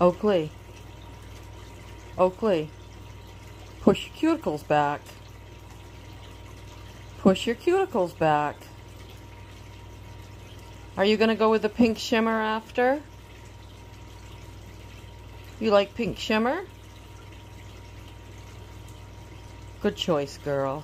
Oakley. Oakley. Push your cuticles back. Push your cuticles back. Are you going to go with the pink shimmer after? You like pink shimmer? Good choice, girl.